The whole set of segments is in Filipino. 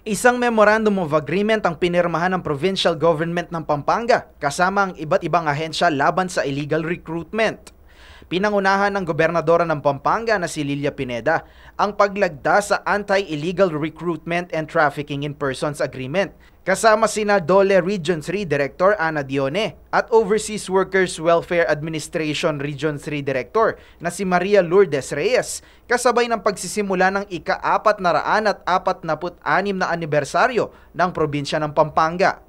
Isang memorandum of agreement ang pinirmahan ng provincial government ng Pampanga kasama ang iba't ibang ahensya laban sa illegal recruitment pinangunahan ng gobernadora ng Pampanga na si Lilia Pineda ang paglagda sa Anti-Illegal Recruitment and Trafficking in Persons Agreement kasama sina Dole Region 3 Director Ana Dione at Overseas Workers Welfare Administration Region 3 Director na si Maria Lourdes Reyes kasabay ng pagsisimula ng ika-446 na anibersaryo ng probinsya ng Pampanga.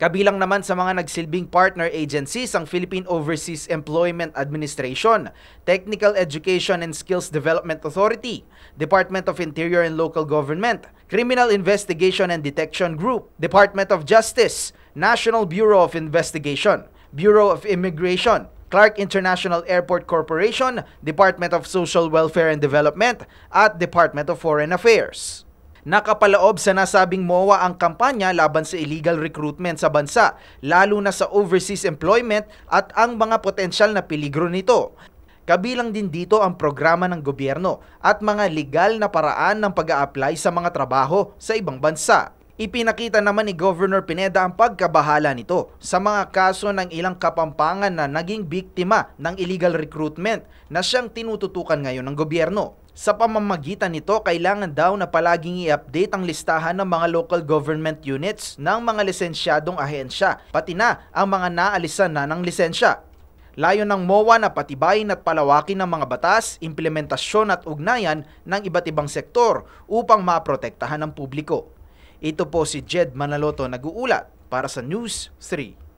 Kabilang naman sa mga nagsilbing partner agencies ang Philippine Overseas Employment Administration, Technical Education and Skills Development Authority, Department of Interior and Local Government, Criminal Investigation and Detection Group, Department of Justice, National Bureau of Investigation, Bureau of Immigration, Clark International Airport Corporation, Department of Social Welfare and Development, at Department of Foreign Affairs. Nakapalaob sa nasabing MOA ang kampanya laban sa illegal recruitment sa bansa, lalo na sa overseas employment at ang mga potensyal na peligro nito. Kabilang din dito ang programa ng gobyerno at mga legal na paraan ng pag-a-apply sa mga trabaho sa ibang bansa. Ipinakita naman ni Governor Pineda ang pagkabahala nito sa mga kaso ng ilang kapampangan na naging biktima ng illegal recruitment na siyang tinututukan ngayon ng gobyerno. Sa pamamagitan nito, kailangan daw na palaging i-update ang listahan ng mga local government units ng mga lisensyadong ahensya, pati na ang mga naalisan na ng lisensya. Layo ng MOA na patibayin at palawakin ng mga batas, implementasyon at ugnayan ng iba't ibang sektor upang maprotektahan ang publiko. Ito po si Jed Manaloto nag-uulat para sa News 3.